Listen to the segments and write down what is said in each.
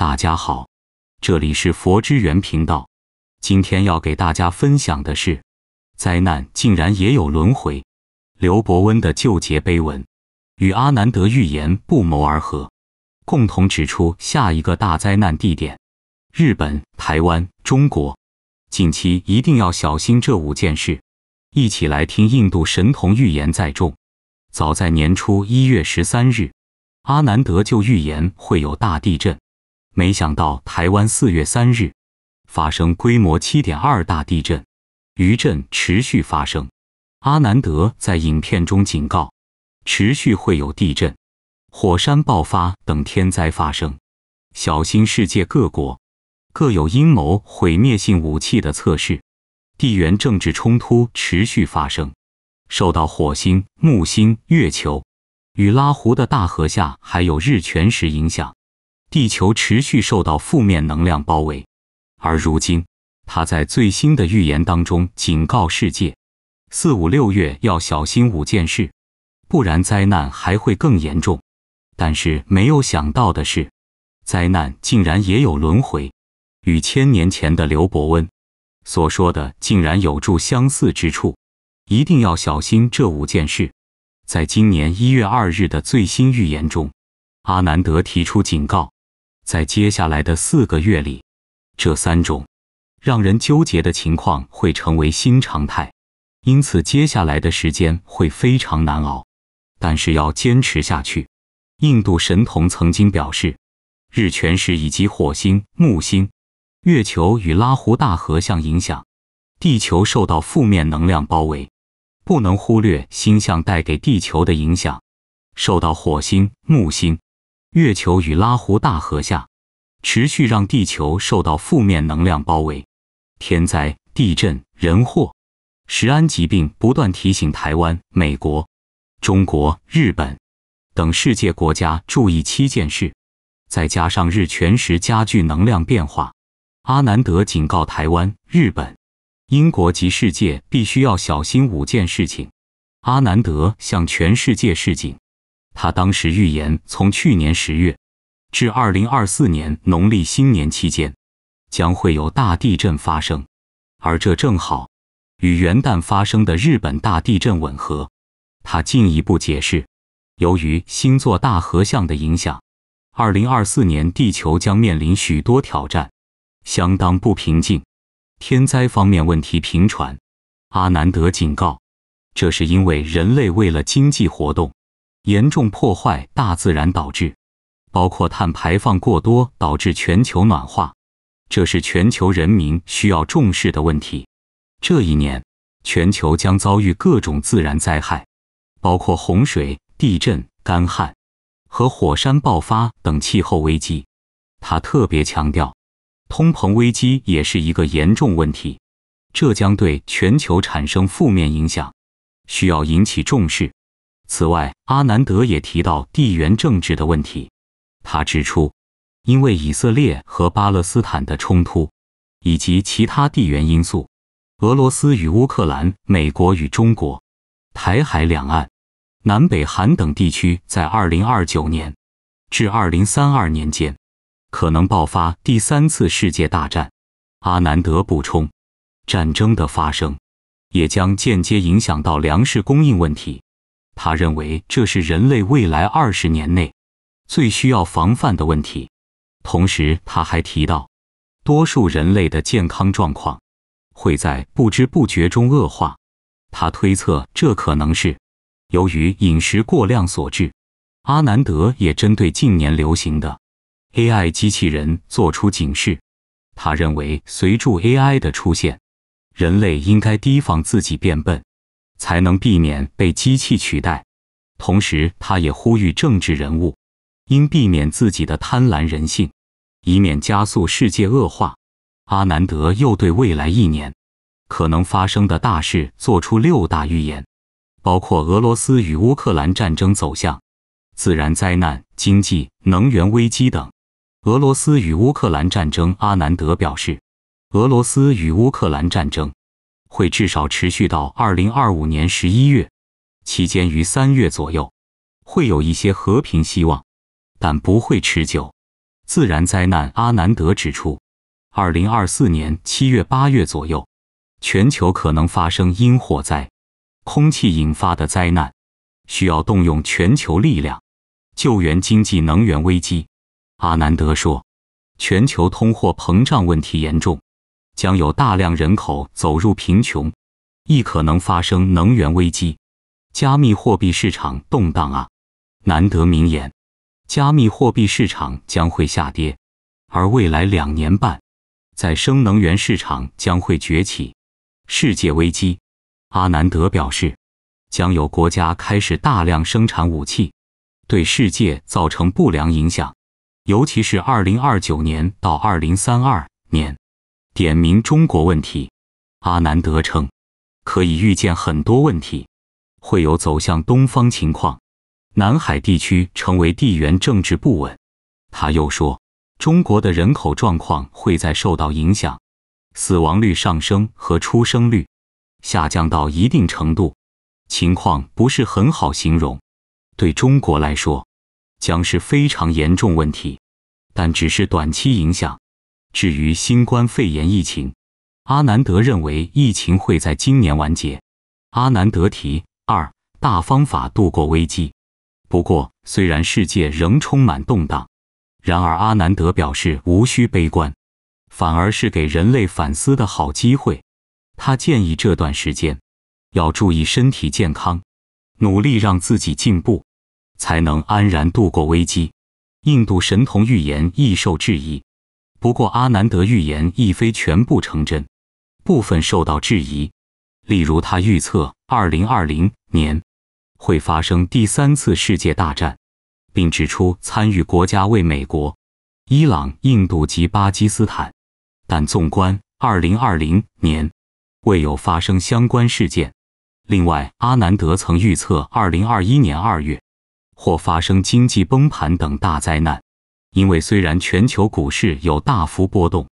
大家好，这里是佛之源频道。今天要给大家分享的是，灾难竟然也有轮回。刘伯温的旧劫碑文与阿南德预言不谋而合，共同指出下一个大灾难地点：日本、台湾、中国。近期一定要小心这五件事。一起来听印度神童预言再重。早在年初一月十三日，阿南德就预言会有大地震。没想到，台湾四月三日发生规模七点二大地震，余震持续发生。阿南德在影片中警告，持续会有地震、火山爆发等天灾发生，小心世界各国各有阴谋、毁灭性武器的测试，地缘政治冲突持续发生，受到火星、木星、月球与拉胡的大河下还有日全食影响。地球持续受到负面能量包围，而如今他在最新的预言当中警告世界：四五六月要小心五件事，不然灾难还会更严重。但是没有想到的是，灾难竟然也有轮回，与千年前的刘伯温所说的竟然有助相似之处。一定要小心这五件事。在今年一月二日的最新预言中，阿南德提出警告。在接下来的四个月里，这三种让人纠结的情况会成为新常态，因此接下来的时间会非常难熬，但是要坚持下去。印度神童曾经表示，日全食以及火星、木星、月球与拉胡大合相影响，地球受到负面能量包围，不能忽略星象带给地球的影响。受到火星、木星。月球与拉胡大河下持续让地球受到负面能量包围，天灾、地震、人祸、食安疾病不断提醒台湾、美国、中国、日本等世界国家注意七件事。再加上日全食加剧能量变化，阿南德警告台湾、日本、英国及世界必须要小心五件事情。阿南德向全世界示警。他当时预言，从去年十月至二零二四年农历新年期间，将会有大地震发生，而这正好与元旦发生的日本大地震吻合。他进一步解释，由于星座大合相的影响，二零二四年地球将面临许多挑战，相当不平静，天灾方面问题频传。阿南德警告，这是因为人类为了经济活动。严重破坏大自然导致，包括碳排放过多导致全球暖化，这是全球人民需要重视的问题。这一年，全球将遭遇各种自然灾害，包括洪水、地震、干旱和火山爆发等气候危机。他特别强调，通膨危机也是一个严重问题，这将对全球产生负面影响，需要引起重视。此外，阿南德也提到地缘政治的问题。他指出，因为以色列和巴勒斯坦的冲突，以及其他地缘因素，俄罗斯与乌克兰、美国与中国、台海两岸、南北韩等地区在2029年至2032年间可能爆发第三次世界大战。阿南德补充，战争的发生也将间接影响到粮食供应问题。他认为这是人类未来二十年内最需要防范的问题。同时，他还提到，多数人类的健康状况会在不知不觉中恶化。他推测，这可能是由于饮食过量所致。阿南德也针对近年流行的 AI 机器人做出警示，他认为随着 AI 的出现，人类应该提防自己变笨。才能避免被机器取代。同时，他也呼吁政治人物应避免自己的贪婪人性，以免加速世界恶化。阿南德又对未来一年可能发生的大事做出六大预言，包括俄罗斯与乌克兰战争走向、自然灾难、经济能源危机等。俄罗斯与乌克兰战争，阿南德表示，俄罗斯与乌克兰战争。会至少持续到2025年11月，期间于三月左右，会有一些和平希望，但不会持久。自然灾难，阿南德指出，2024年7月、8月左右，全球可能发生因火灾、空气引发的灾难，需要动用全球力量救援经济能源危机。阿南德说，全球通货膨胀问题严重。将有大量人口走入贫穷，亦可能发生能源危机，加密货币市场动荡啊！难得名言，加密货币市场将会下跌，而未来两年半，在生能源市场将会崛起。世界危机，阿南德表示，将有国家开始大量生产武器，对世界造成不良影响，尤其是二零二九年到二零三二年。点名中国问题，阿南德称，可以预见很多问题会有走向东方情况，南海地区成为地缘政治不稳。他又说，中国的人口状况会在受到影响，死亡率上升和出生率下降到一定程度，情况不是很好形容。对中国来说，将是非常严重问题，但只是短期影响。至于新冠肺炎疫情，阿南德认为疫情会在今年完结。阿南德提二大方法度过危机。不过，虽然世界仍充满动荡，然而阿南德表示无需悲观，反而是给人类反思的好机会。他建议这段时间要注意身体健康，努力让自己进步，才能安然度过危机。印度神童预言亦受质疑。不过，阿南德预言亦非全部成真，部分受到质疑。例如，他预测二零二零年会发生第三次世界大战，并指出参与国家为美国、伊朗、印度及巴基斯坦，但纵观二零二零年，未有发生相关事件。另外，阿南德曾预测二零二一年二月或发生经济崩盘等大灾难。因为虽然全球股市有大幅波动，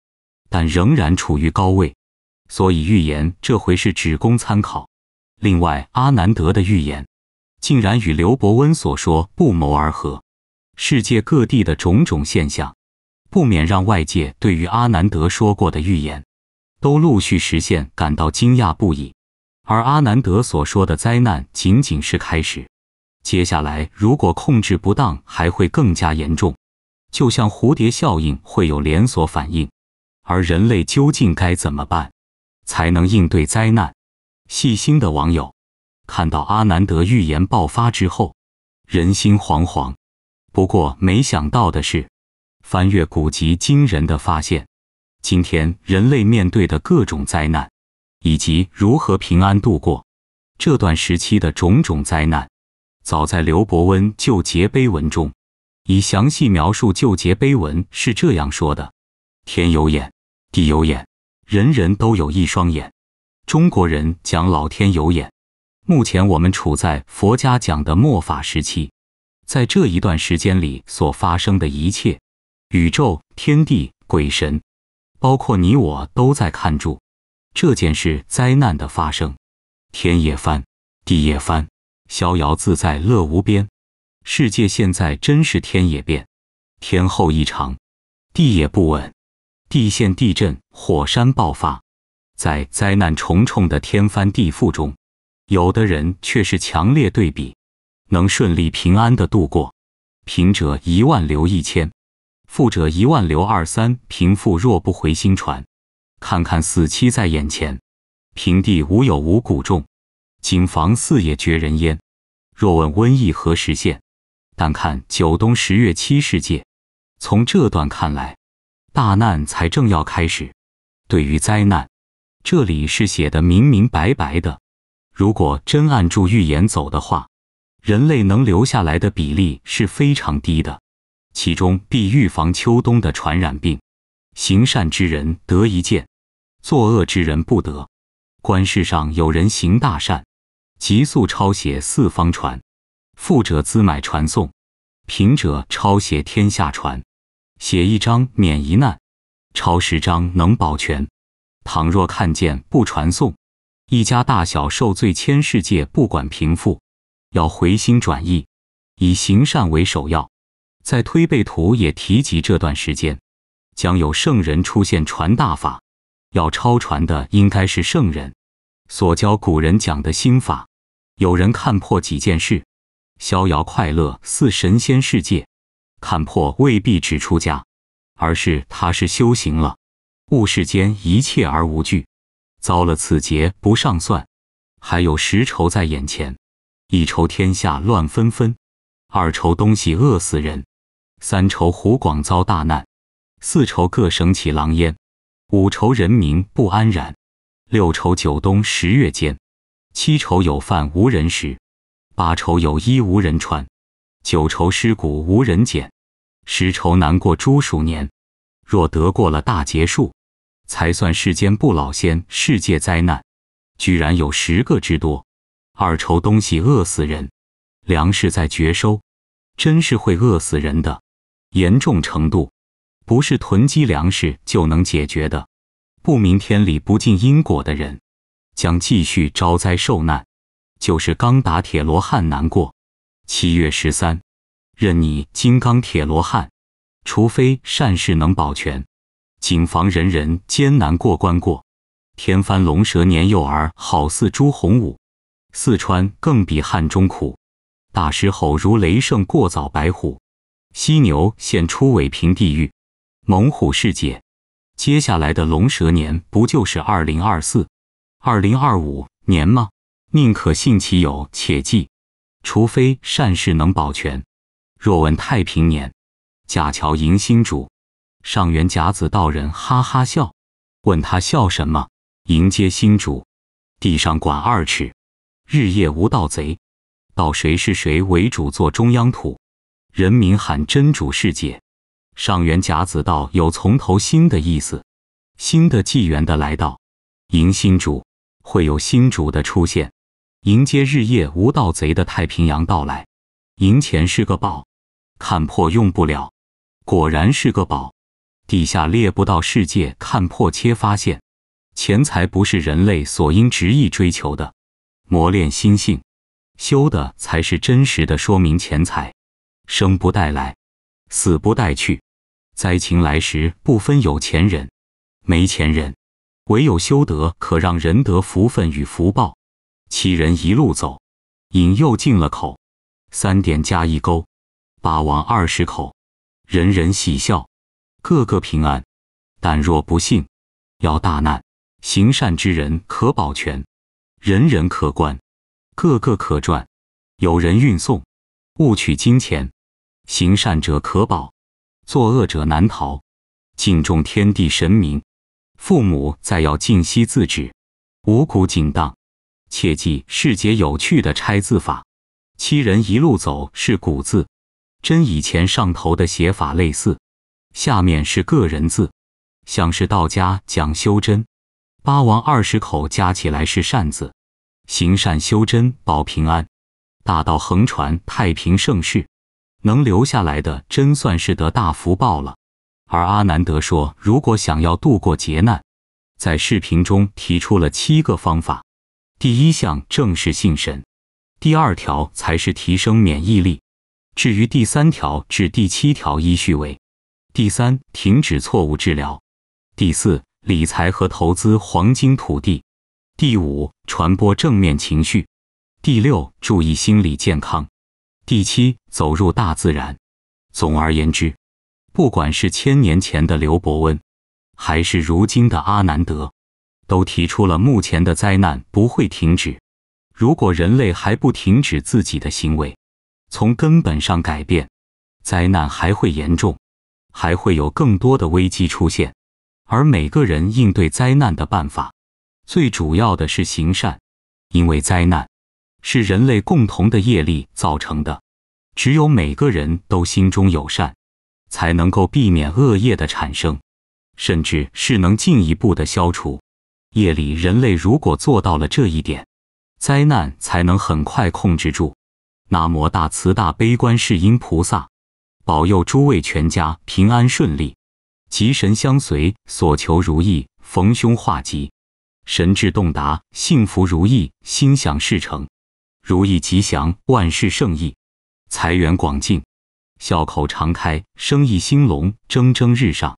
但仍然处于高位，所以预言这回是只供参考。另外，阿南德的预言竟然与刘伯温所说不谋而合。世界各地的种种现象，不免让外界对于阿南德说过的预言都陆续实现感到惊讶不已。而阿南德所说的灾难仅仅是开始，接下来如果控制不当，还会更加严重。就像蝴蝶效应会有连锁反应，而人类究竟该怎么办才能应对灾难？细心的网友看到阿南德预言爆发之后，人心惶惶。不过，没想到的是，翻阅古籍惊人的发现，今天人类面对的各种灾难，以及如何平安度过这段时期的种种灾难，早在刘伯温旧杰碑文中。以详细描述旧节碑文是这样说的：“天有眼，地有眼，人人都有一双眼。中国人讲老天有眼。目前我们处在佛家讲的末法时期，在这一段时间里所发生的一切，宇宙、天地、鬼神，包括你我，都在看住这件事。灾难的发生，天也翻，地也翻，逍遥自在，乐无边。”世界现在真是天也变，天后异常，地也不稳，地陷地震、火山爆发，在灾难重重的天翻地覆中，有的人却是强烈对比，能顺利平安的度过，贫者一万留一千，富者一万留二三，贫富若不回心传。看看死期在眼前，平地无有五谷种，谨防四野绝人烟，若问瘟疫何时现？但看九冬十月七世界，从这段看来，大难才正要开始。对于灾难，这里是写的明明白白的。如果真按住预言走的话，人类能留下来的比例是非常低的。其中必预防秋冬的传染病。行善之人得一见，作恶之人不得。观世上有人行大善，急速抄写四方传。富者自买传送，贫者抄写天下传，写一张免一难，抄十张能保全。倘若看见不传送，一家大小受罪千世界，不管贫富，要回心转意，以行善为首要。在推背图也提及这段时间，将有圣人出现传大法，要抄传的应该是圣人所教古人讲的心法，有人看破几件事。逍遥快乐似神仙世界，看破未必只出家，而是他是修行了，悟世间一切而无惧。遭了此劫不上算，还有十愁在眼前：一愁天下乱纷纷，二愁东西饿死人，三愁湖广遭大难，四愁各省起狼烟，五愁人民不安然，六愁九冬十月间，七愁有饭无人食。八愁有衣无人穿，九愁尸骨无人捡，十愁难过猪鼠年。若得过了大劫数，才算世间不老仙。世界灾难居然有十个之多。二愁东西饿死人，粮食在绝收，真是会饿死人的。严重程度不是囤积粮食就能解决的。不明天理、不尽因果的人，将继续招灾受难。就是刚打铁罗汉难过，七月十三，任你金刚铁罗汉，除非善事能保全，谨防人人艰难过关过。天翻龙蛇年幼儿，好似朱洪武，四川更比汉中苦。大狮吼如雷声过早白虎，犀牛现出尾平地狱，猛虎世界。接下来的龙蛇年不就是二零二四、二零二五年吗？宁可信其有，且记。除非善事能保全。若问太平年，架桥迎新主。上元甲子道人哈哈笑，问他笑什么？迎接新主，地上管二尺，日夜无盗贼。到谁是谁为主？做中央土，人民喊真主世界。上元甲子道有从头新的意思，新的纪元的来到，迎新主会有新主的出现。迎接日夜无盗贼的太平洋到来，赢钱是个宝，看破用不了，果然是个宝。地下猎不到世界，看破切发现，钱财不是人类所应执意追求的。磨练心性，修的才是真实的。说明钱财，生不带来，死不带去，灾情来时不分有钱人，没钱人，唯有修德可让人得福分与福报。七人一路走，引诱进了口，三点加一勾，八王二十口，人人喜笑，个个平安。但若不幸，要大难。行善之人可保全，人人可观，个个可赚。有人运送，勿取金钱。行善者可保，作恶者难逃。敬重天地神明，父母再要敬惜自止，五谷井当。切记，是解有趣的拆字法。七人一路走是古字，真以前上头的写法类似，下面是个人字，像是道家讲修真。八王二十口加起来是善字，行善修真保平安。大道横传太平盛世，能留下来的真算是得大福报了。而阿南德说，如果想要度过劫难，在视频中提出了七个方法。第一项正是信神，第二条才是提升免疫力。至于第三条至第七条依序为：第三，停止错误治疗；第四，理财和投资黄金土地；第五，传播正面情绪；第六，注意心理健康；第七，走入大自然。总而言之，不管是千年前的刘伯温，还是如今的阿南德。都提出了，目前的灾难不会停止。如果人类还不停止自己的行为，从根本上改变，灾难还会严重，还会有更多的危机出现。而每个人应对灾难的办法，最主要的是行善，因为灾难是人类共同的业力造成的。只有每个人都心中有善，才能够避免恶业的产生，甚至是能进一步的消除。夜里，人类如果做到了这一点，灾难才能很快控制住。南无大慈大悲观世音菩萨，保佑诸位全家平安顺利，吉神相随，所求如意，逢凶化吉，神智洞达，幸福如意，心想事成，如意吉祥，万事胜意，财源广进，笑口常开，生意兴隆，蒸蒸日上。